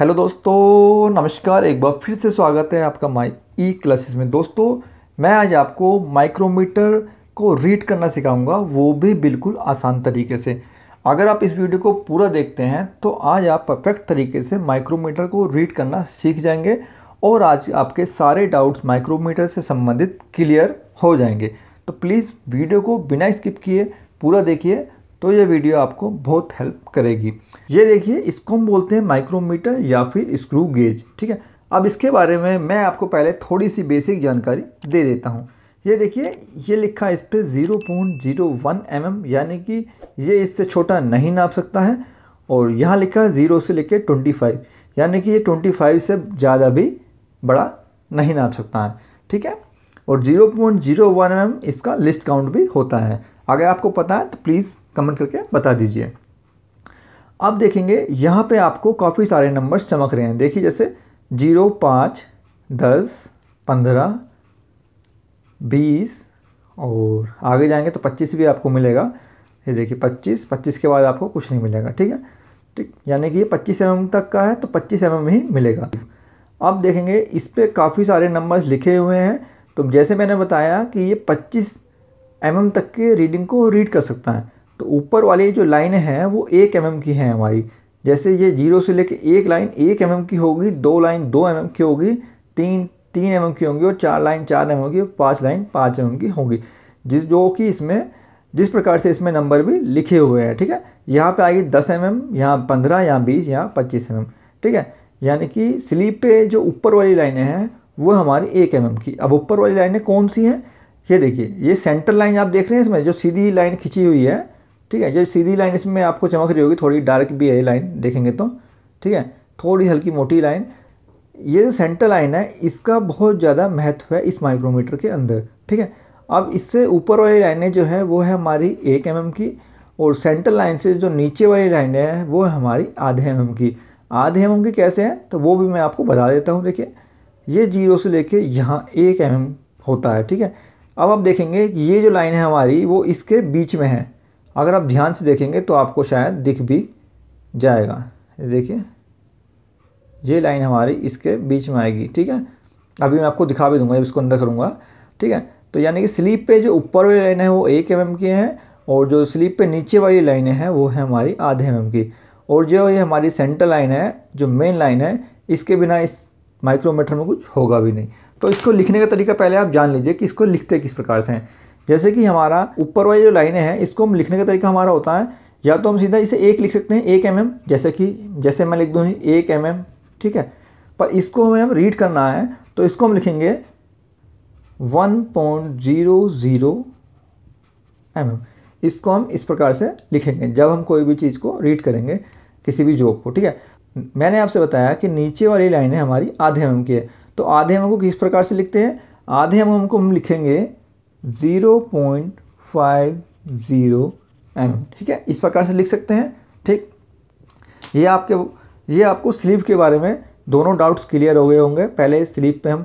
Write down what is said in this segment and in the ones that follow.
Hello दोस्तों नमस्कार एक बार फिर से स्वागत है आपका माई ई क्लासेस में दोस्तों मैं आज आपको माइक्रोमीटर को रीड करना सिखाऊंगा वो भी बिल्कुल आसान तरीके से अगर आप इस वीडियो को पूरा देखते हैं तो आज आप परफेक्ट तरीके से माइक्रोमीटर को रीड करना सीख जाएंगे और आज आपके सारे डाउट्स माइक्रोमीटर से संबंधित क्लियर हो जाएंगे तो प्लीज़ वीडियो को बिना स्किप किए पूरा देखिए तो ये वीडियो आपको बहुत हेल्प करेगी ये देखिए इसको हम बोलते हैं माइक्रोमीटर या फिर स्क्रू गेज ठीक है अब इसके बारे में मैं आपको पहले थोड़ी सी बेसिक जानकारी दे देता हूँ ये देखिए ये लिखा है इस पर zero point zero one M M यानी कि ये इससे छोटा नहीं नाप सकता है और यहाँ लिखा है ज़ीरो से लेकर ट्वेंटी फाइव यानी कि ये ट्वेंटी फाइव से ज़्यादा भी बड़ा नहीं नाप सकता है ठीक है और 0.01 पॉइंट mm इसका लिस्ट काउंट भी होता है अगर आपको पता है तो प्लीज़ कमेंट करके बता दीजिए अब देखेंगे यहाँ पे आपको काफ़ी सारे नंबर्स चमक रहे हैं देखिए जैसे जीरो पाँच दस पंद्रह बीस और आगे जाएंगे तो पच्चीस भी आपको मिलेगा ये देखिए पच्चीस पच्चीस के बाद आपको कुछ नहीं मिलेगा ठीक है ठीक यानी कि ये पच्चीस एम mm तक का है तो पच्चीस एम mm ही मिलेगा अब देखेंगे इस पर काफ़ी सारे नंबर्स लिखे हुए हैं तो जैसे मैंने बताया कि ये 25 एम mm तक के रीडिंग को रीड कर सकता है तो ऊपर वाली जो लाइन है वो एक एम mm की है हमारी जैसे ये जीरो से लेके एक लाइन एक एम mm की होगी दो लाइन दो एम mm की होगी तीन तीन एम mm की होंगी और चार लाइन चार एम mm की पाँच लाइन पाँच एम mm की होगी जिस जो कि इसमें जिस प्रकार से इसमें नंबर भी लिखे हुए हैं ठीक है यहाँ पे आएगी दस एम एम यहाँ पंद्रह यहाँ बीस यहाँ पच्चीस एम एम ठीक है यानी कि स्लीप पे जो ऊपर वाली लाइनें हैं वो हमारी एक एम की अब ऊपर वाली लाइनें कौन सी हैं ये देखिए ये सेंटर लाइन आप देख रहे हैं इसमें जो सीधी लाइन खिंची हुई है ठीक है जो सीधी लाइन इसमें आपको चमक रही होगी थोड़ी डार्क भी है लाइन देखेंगे तो ठीक है थोड़ी हल्की मोटी लाइन ये जो सेंटर लाइन है इसका बहुत ज़्यादा महत्व है इस माइक्रोमीटर के अंदर ठीक है अब इससे ऊपर वाली लाइनें जो है वो है हमारी एक एम की और सेंटर लाइन से जो नीचे वाली लाइनें हैं वो हमारी आधे एम की आधे एम की कैसे हैं तो वो भी मैं आपको बता देता हूँ देखिए ये जीरो से लेके यहाँ एक एम होता है ठीक है अब आप देखेंगे कि ये जो लाइन है हमारी वो इसके बीच में है अगर आप ध्यान से देखेंगे तो आपको शायद दिख भी जाएगा देखिए ये लाइन हमारी इसके बीच में आएगी ठीक है अभी मैं आपको दिखा भी दूंगा जब इसको अंदर करूँगा ठीक है तो यानी कि स्लीप पे जो ऊपर वाली लाइन है वो एक एम की हैं और जो स्लीप पे नीचे वाली लाइनें हैं वो है हमारी आधे एम की और जो ये हमारी सेंटर लाइन है जो मेन लाइन है इसके बिना इस माइक्रोमीटर में कुछ होगा भी नहीं तो इसको लिखने का तरीका पहले आप जान लीजिए कि इसको लिखते किस प्रकार से हैं जैसे कि हमारा ऊपर वाली जो लाइनें हैं इसको हम लिखने का तरीका हमारा होता है या तो हम सीधा इसे एक लिख सकते हैं एक एम mm, जैसे कि जैसे मैं लिख दूँ एक एम mm, ठीक है पर इसको हमें हम रीड करना है तो इसको हम लिखेंगे one point zero zero M इसको हम इस प्रकार से लिखेंगे जब हम कोई भी चीज़ को रीड करेंगे किसी भी जॉब को ठीक है मैंने आपसे बताया कि नीचे वाली लाइन है हमारी आधे एम की है तो आधे एम को किस प्रकार से लिखते हैं आधे एम को हम लिखेंगे zero point five zero M ठीक है इस प्रकार से लिख सकते हैं ठीक ये आपके ये आपको स्लीव के बारे में दोनों डाउट्स क्लियर हो गए होंगे पहले स्लीव पे हम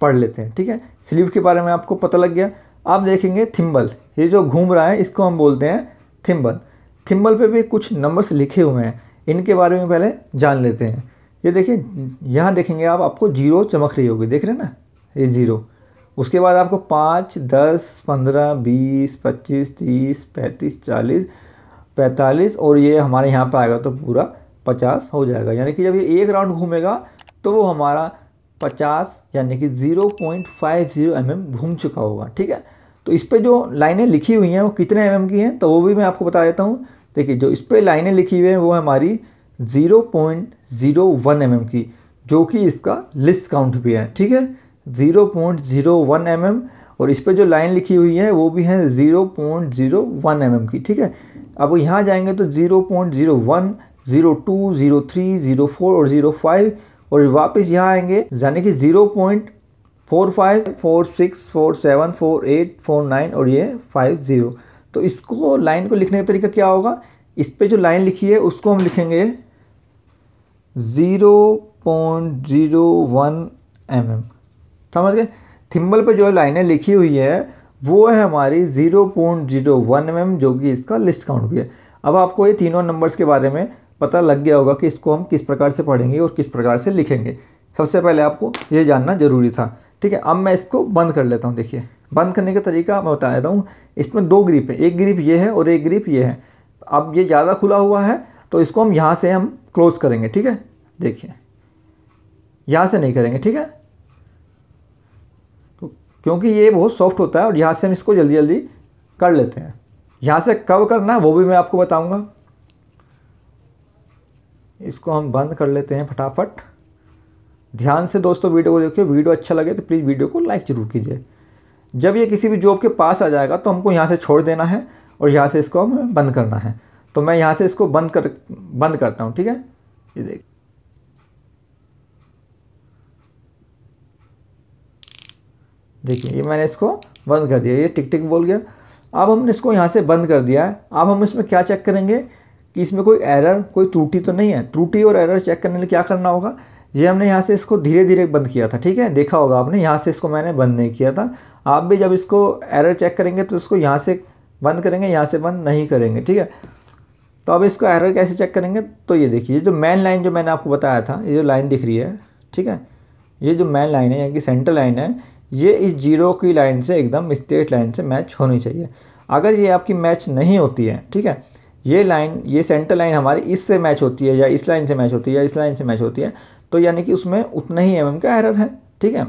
पढ़ लेते हैं ठीक है स्लीव के बारे में आपको पता लग गया आप देखेंगे थिम्बल ये जो घूम रहा है इसको हम बोलते हैं थिम्बल थिम्बल पे भी कुछ नंबर्स लिखे हुए हैं इनके बारे में पहले जान लेते हैं ये देखिए यहाँ देखेंगे आप आपको जीरो चमक रही होगी देख रहे हैं ना ये ज़ीरो उसके बाद आपको पाँच दस पंद्रह बीस पच्चीस तीस पैंतीस चालीस पैंतालीस और ये हमारे यहाँ पर आएगा तो पूरा पचास हो जाएगा यानी कि जब ये एक राउंड घूमेगा तो वो हमारा पचास यानी कि zero point five zero M M घूम चुका होगा ठीक है तो इस पर जो लाइनें लिखी हुई हैं वो कितने एम एम की हैं तो वो भी मैं आपको बता देता हूँ देखिए जो इस पर लाइनें लिखी हुई हैं वो हमारी zero point zero one M की जो कि इसका लिस्ट काउंट भी है ठीक है zero point zero one M M और इस पर जो लाइन लिखी हुई है वो भी है zero point zero one M M की ठीक है अब यहाँ जाएंगे तो zero point zero one zero two zero three zero four और ज़ीरो फाइव और वापस यहाँ आएंगे यानी कि zero point four five four six four seven four eight four nine और ये फाइव ज़ीरो तो इसको लाइन को लिखने का तरीका क्या होगा इस पर जो लाइन लिखी है उसको हम लिखेंगे zero point zero one M M समझ गए थिम्बल पे जो लाइनें लिखी हुई है वो है हमारी zero point zero one M M जो कि इसका लिस्ट काउंट भी है अब आपको ये तीनों नंबर्स के बारे में पता लग गया होगा कि इसको हम किस प्रकार से पढ़ेंगे और किस प्रकार से लिखेंगे सबसे पहले आपको ये जानना ज़रूरी था ठीक है अब मैं इसको बंद कर लेता हूँ देखिए बंद करने का तरीका मैं बता देता हूँ इसमें दो ग्रीप है एक ग्रीप ये है और एक ग्रीप ये है अब ये ज़्यादा खुला हुआ है तो इसको हम यहाँ से हम क्लोज़ करेंगे ठीक है देखिए यहाँ से नहीं करेंगे ठीक है तो क्योंकि ये बहुत सॉफ्ट होता है और यहाँ से हम इसको जल्दी जल्दी कर लेते हैं यहाँ से कब करना है वो भी मैं आपको बताऊँगा इसको हम बंद कर लेते हैं फटाफट ध्यान से दोस्तों वीडियो को देखिए वीडियो अच्छा लगे तो प्लीज़ वीडियो को लाइक ज़रूर कीजिए जब ये किसी भी जॉब के पास आ जाएगा तो हमको यहाँ से छोड़ देना है और यहाँ से इसको हमें बंद करना है तो मैं यहाँ से इसको बंद कर बंद करता हूँ ठीक है ये देख देखिए ये मैंने इसको बंद कर दिया ये टिक टिक बोल गया अब हमने इसको यहाँ से बंद कर दिया है अब हम इसमें क्या चेक करेंगे कि इसमें कोई एरर कोई त्रुटि तो नहीं है त्रुटि और एरर चेक करने के लिए क्या करना होगा ये हमने यहाँ से इसको धीरे धीरे बंद किया था ठीक है देखा होगा आपने यहाँ से इसको मैंने बंद नहीं किया था आप भी जब इसको एरर चेक करेंगे तो इसको यहाँ से बंद करेंगे यहाँ से बंद नहीं करेंगे ठीक है तो अब इसको एरर कैसे चेक करेंगे तो ये देखिए जो मेन लाइन जो मैंने आपको बताया था ये जो लाइन दिख रही है ठीक है ये जो मेन लाइन है यानी कि सेंटर लाइन है ये इस जीरो की लाइन से एकदम स्ट्रेट लाइन से मैच होनी चाहिए अगर ये आपकी मैच नहीं होती है ठीक है ये लाइन ये सेंटर लाइन हमारी इससे मैच होती है या इस लाइन से मैच होती है या इस लाइन से मैच होती है तो यानी कि उसमें उतना ही एम का एरर है ठीक है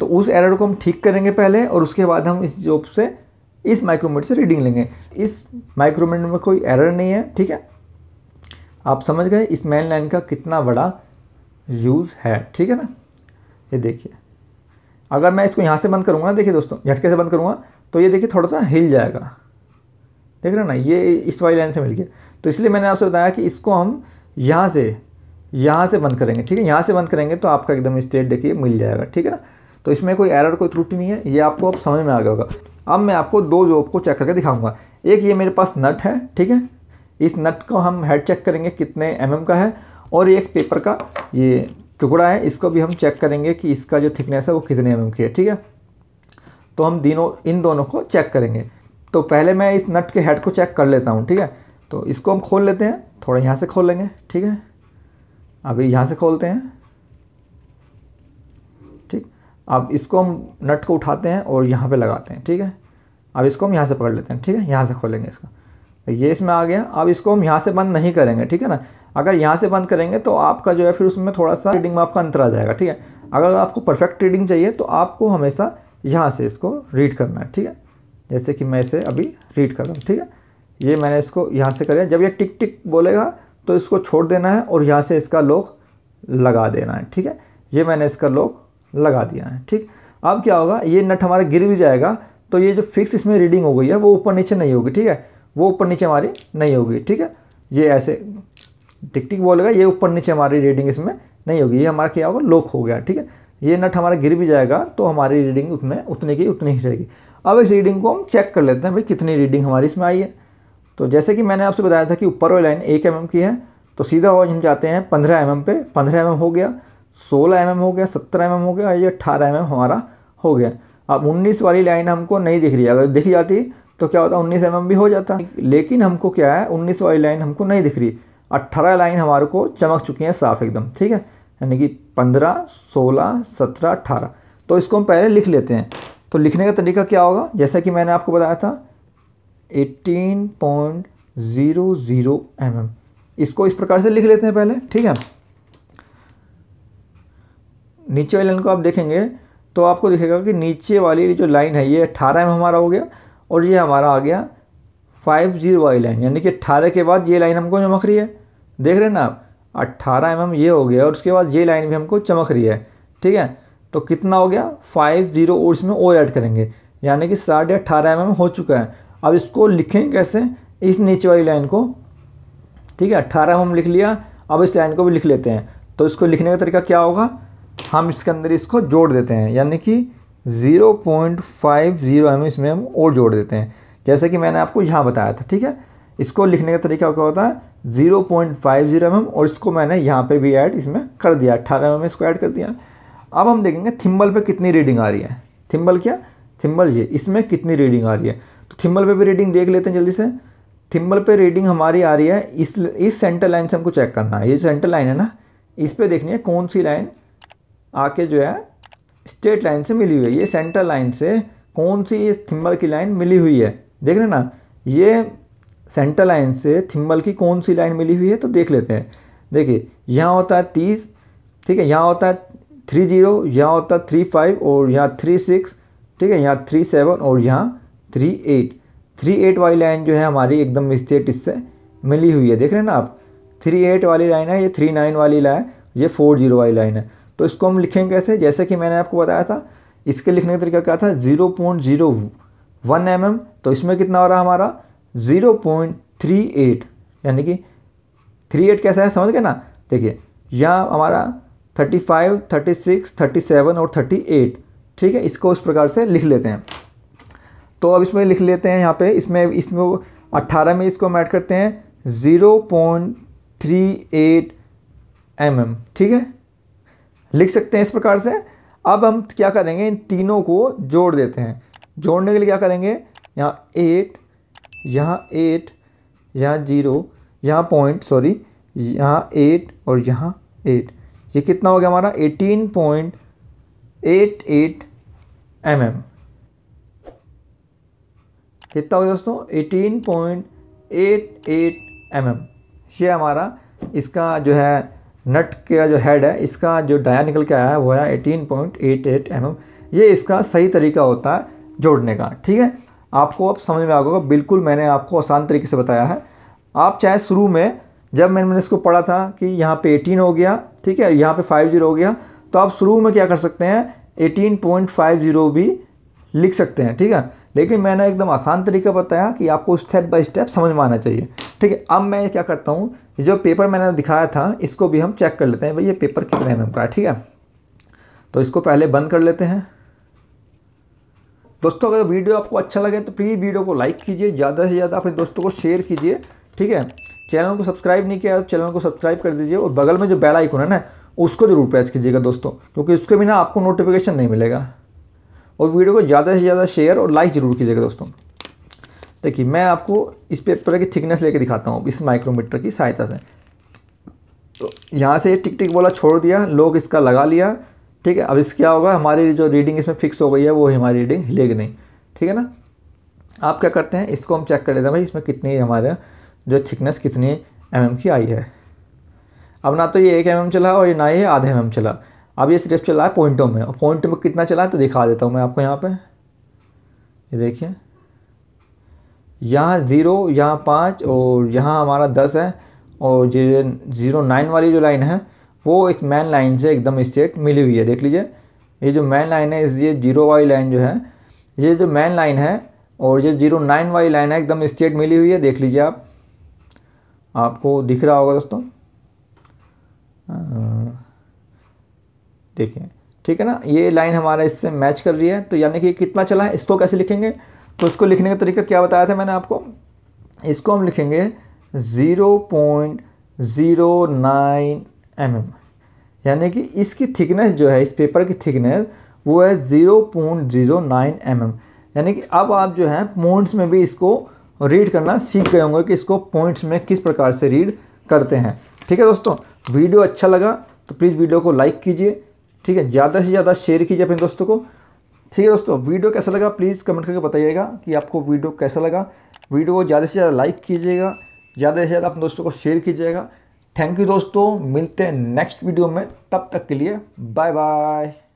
तो उस एरर को हम ठीक करेंगे पहले और उसके बाद हम इस जॉब से इस माइक्रोमीटर से रीडिंग लेंगे इस माइक्रोमीटर में कोई एरर नहीं है ठीक है आप समझ गए इस मेन लाइन का कितना बड़ा यूज़ है ठीक है ना ये देखिए अगर मैं इसको यहाँ से बंद करूँगा ना देखिए दोस्तों झटके से बंद करूँगा तो ये देखिए थोड़ा सा हिल जाएगा देख रहे हो ना ये इस वाली लाइन से मिल गया तो इसलिए मैंने आपसे बताया कि इसको हम यहाँ से यहाँ से बंद करेंगे ठीक है यहाँ से बंद करेंगे तो आपका एकदम स्टेट देखिए मिल जाएगा ठीक है ना तो इसमें कोई एरर कोई त्रुटि नहीं है ये आपको अब समझ में आ गया होगा अब मैं आपको दो जॉब को चेक करके दिखाऊंगा एक ये मेरे पास नट है ठीक है इस नट को हम हेड चेक करेंगे कितने एम mm का है और एक पेपर का ये टुकड़ा है इसको भी हम चेक करेंगे कि इसका जो थिकनेस है वो कितने एम mm की है ठीक है तो हम दिनों इन दोनों को चेक करेंगे तो पहले मैं इस नट के हेड को चेक कर लेता हूँ ठीक है तो इसको हम खोल लेते हैं थोड़ा यहाँ से खोल लेंगे ठीक है अभी यहाँ से खोलते हैं ठीक अब इसको हम नट को उठाते हैं और यहाँ पे लगाते हैं ठीक है अब इसको हम यहाँ से पकड़ लेते हैं ठीक है यहाँ से खोलेंगे इसको तो ये इसमें आ गया अब इसको हम यहाँ से बंद नहीं करेंगे ठीक है ना अगर यहाँ से बंद करेंगे तो आपका जो है फिर उसमें थोड़ा सा रीडिंग में आपका अंतर आ जाएगा ठीक है अगर आपको परफेक्ट रीडिंग चाहिए तो आपको हमेशा यहाँ से इसको रीड करना है ठीक है जैसे कि मैं इसे अभी रीड कर रहा हूँ ठीक है ये मैंने इसको यहाँ से करें जब ये टिक टिक बोलेगा तो इसको छोड़ देना है और यहाँ से इसका लोक लगा देना है ठीक है ये मैंने इसका लोक लगा दिया है ठीक अब क्या होगा ये नट हमारा गिर भी जाएगा तो ये जो फिक्स इसमें रीडिंग हो गई है वो ऊपर नीचे नहीं होगी ठीक है वो ऊपर नीचे हमारी नहीं होगी ठीक है ये ऐसे टिक टिक बोलेगा ये ऊपर नीचे हमारी रीडिंग इसमें नहीं होगी ये हमारा क्या होगा लोक हो गया ठीक है ये नट हमारा गिर भी जाएगा तो हमारी रीडिंग उसमें उतनी की उतनी ही रहेगी अब इस रीडिंग को हम चेक कर लेते हैं भाई कितनी रीडिंग हमारी इसमें आई है तो जैसे कि मैंने आपसे बताया था कि ऊपर वाली लाइन एक एम mm की है तो सीधा हो हम जाते हैं पंद्रह एम mm पे पंद्रह एम mm हो गया सोलह एम mm हो गया सत्रह एम mm हो गया ये अट्ठारह एम mm हमारा हो गया अब 19 वाली लाइन हमको नहीं दिख रही है अगर दिख जाती तो क्या होता उन्नीस एम mm भी हो जाता लेकिन हमको क्या है उन्नीस वाली लाइन हमको नहीं दिख रही अट्ठारह लाइन हमारे को चमक चुकी हैं साफ एकदम ठीक है यानी कि पंद्रह सोलह सत्रह अट्ठारह तो इसको हम पहले लिख लेते हैं तो लिखने का तरीका क्या होगा जैसा कि मैंने आपको बताया था eighteen point zero zero M M इसको इस प्रकार से लिख लेते हैं पहले ठीक है नीचे वाले लाइन को आप देखेंगे तो आपको दिखेगा कि नीचे वाली जो लाइन है ये अट्ठारह एम हमारा हो गया और ये हमारा आ गया फाइव जीरो वाली लाइन यानी कि अट्ठारह के बाद ये लाइन हमको चमक रही है देख रहे हैं ना आप अट्ठारह एम ये हो गया और उसके बाद ये लाइन भी हमको चमक रही है ठीक है तो कितना हो गया फाइव ज़ीरो और इसमें और ऐड करेंगे यानी कि साढ़े अट्ठारह एम हो चुका है अब इसको लिखें कैसे इस नीचे वाली लाइन को ठीक है अट्ठारह एम लिख लिया अब इस लाइन को भी लिख लेते हैं तो इसको लिखने का तरीका क्या होगा हम इसके अंदर इसको जोड़ देते हैं यानी कि zero point five zero M इसमें हम और जोड़ देते हैं जैसे कि मैंने आपको यहाँ बताया था ठीक है इसको लिखने का तरीका क्या होता है zero point five zero M और इसको मैंने यहाँ पे भी ऐड इसमें कर दिया अट्ठारह एम इसको ऐड कर दिया अब हम देखेंगे थिम्बल पे कितनी रीडिंग आ रही है थिम्बल क्या थिम्बल ये इसमें कितनी रीडिंग आ रही है तो थिम्बल पर भी रीडिंग देख लेते हैं जल्दी से थिम्बल पर रीडिंग हमारी आ रही है इस इस सेंटर लाइन से हमको चेक करना है ये सेंटर लाइन है ना इस पर देखनी है कौन सी लाइन आके जो है स्टेट लाइन से मिली हुई है ये सेंट्रल लाइन से कौन सी ये थिम्बल की लाइन मिली हुई है देख रहे ना ये सेंट्रल लाइन से थिम्बल की कौन सी लाइन मिली हुई है तो देख लेते हैं देखिए यहाँ होता है तीस ठीक है यहाँ होता है थ्री जीरो यहाँ होता है थ्री फाइव और यहाँ थ्री सिक्स ठीक है यहाँ थ्री सेवन और यहाँ थ्री एट थ्री एट वाली लाइन जो है हमारी एकदम स्टेट इससे मिली हुई है देख रहे हैं ना आप थ्री एट वाली लाइन है ये थ्री नाइन वाली लाइन ये फोर जीरो वाली लाइन है तो इसको हम लिखेंगे कैसे जैसे कि मैंने आपको बताया था इसके लिखने का तरीका क्या था zero point zero one M M तो इसमें कितना हो रहा हमारा ज़ीरो पॉइंट थ्री एट यानी कि थ्री एट कैसा है समझ गए ना देखिए यहाँ हमारा thirty five thirty six thirty seven और थर्टी एट ठीक है इसको उस प्रकार से लिख लेते हैं तो अब इसमें लिख लेते हैं यहाँ पे इसमें इसमें अट्ठारह में इसको हम ऐड करते हैं zero point three eight M M ठीक है लिख सकते हैं इस प्रकार से अब हम क्या करेंगे इन तीनों को जोड़ देते हैं जोड़ने के लिए क्या करेंगे यहाँ एट यहाँ एट यहाँ जीरो यहाँ पॉइंट सॉरी यहाँ एट और यहाँ एट ये कितना हो गया हमारा eighteen point eight eight M M कितना हो गया दोस्तों eighteen point eight eight M M ये हमारा इसका जो है नट का जो हेड है इसका जो डाया निकल के आया है वो है eighteen point eight eight M M ये इसका सही तरीका होता है जोड़ने का ठीक है आपको अब समझ में आ गया बिल्कुल मैंने आपको आसान तरीके से बताया है आप चाहे शुरू में जब मैंने मैंने इसको पढ़ा था कि यहाँ पे 18 हो गया ठीक है यहाँ पे 50 हो गया तो आप शुरू में क्या कर सकते हैं 18.50 भी लिख सकते हैं ठीक है लेकिन मैंने एकदम आसान तरीका बताया कि आपको स्टेप बाय स्टेप समझ में आना चाहिए ठीक है अब मैं क्या करता हूँ जो पेपर मैंने दिखाया था इसको भी हम चेक कर लेते हैं भाई ये पेपर कितने एम का है ठीक है तो इसको पहले बंद कर लेते हैं दोस्तों अगर वीडियो आपको अच्छा लगे तो प्लीज़ वीडियो को लाइक कीजिए ज़्यादा से ज़्यादा अपने दोस्तों को शेयर कीजिए ठीक है चैनल को सब्सक्राइब नहीं किया तो चैनल को सब्सक्राइब कर दीजिए और बगल में जो बेल आइकन है ना उसको ज़रूर प्रेस कीजिएगा दोस्तों क्योंकि उसके बिना आपको नोटिफिकेशन नहीं मिलेगा और वीडियो को ज़्यादा से ज़्यादा शेयर और लाइक ज़रूर कीजिएगा दोस्तों देखिए मैं आपको इस पेपर की थिकनेस लेके दिखाता हूँ इस माइक्रोमीटर की सहायता से तो यहाँ से टिक टिक वाला छोड़ दिया लोग इसका लगा लिया ठीक है अब इस क्या होगा हमारी जो रीडिंग इसमें फिक्स हो गई है वो हमारी रीडिंग हिलेगी नहीं ठीक है ना आप क्या करते हैं इसको हम चेक कर लेते हैं भाई इसमें कितनी हमारे जो थिकनेस कितनी एम mm की आई है अब ना तो ये एक एम mm चला और ना ये आधा एम mm चला अब ये सिर्फ चला है पॉइंटों में और पॉइंटों में कितना चला है तो दिखा देता हूँ मैं आपको यहाँ पे ये देखिए यहाँ ज़ीरो यहाँ पाँच और यहाँ हमारा दस है और ये ज़ीरो नाइन वाली जो लाइन है वो एक मैन लाइन से एकदम स्ट्रेट मिली हुई है देख लीजिए ये जो मैन लाइन है इस ये जीरो वाली लाइन जो है ये जो मैन लाइन है और ये जीरो नाइन वाली लाइन है एकदम स्ट्रेट मिली हुई है देख लीजिए आप आपको दिख रहा होगा दोस्तों हाँ। देखें ठीक है ना ये लाइन हमारा इससे मैच कर रही है तो यानी कि कितना चला है इसको कैसे लिखेंगे तो इसको लिखने का तरीका क्या बताया था मैंने आपको इसको हम लिखेंगे zero point zero nine M M यानी कि इसकी थिकनेस जो है इस पेपर की थिकनेस वो है zero point zero nine M M यानी कि अब आप जो है पॉइंट्स में भी इसको रीड करना सीख गए होंगे कि इसको पॉइंट्स में किस प्रकार से रीड करते हैं ठीक है दोस्तों वीडियो अच्छा लगा तो प्लीज़ वीडियो को लाइक कीजिए ठीक है ज़्यादा से ज़्यादा शेयर कीजिए अपने दोस्तों को ठीक है दोस्तों वीडियो कैसा लगा प्लीज़ कमेंट करके बताइएगा कि आपको वीडियो कैसा लगा वीडियो को ज़्यादा से ज़्यादा लाइक कीजिएगा ज़्यादा से ज़्यादा अपने दोस्तों को शेयर कीजिएगा थैंक यू दोस्तों मिलते हैं नेक्स्ट वीडियो में तब तक के लिए बाय बाय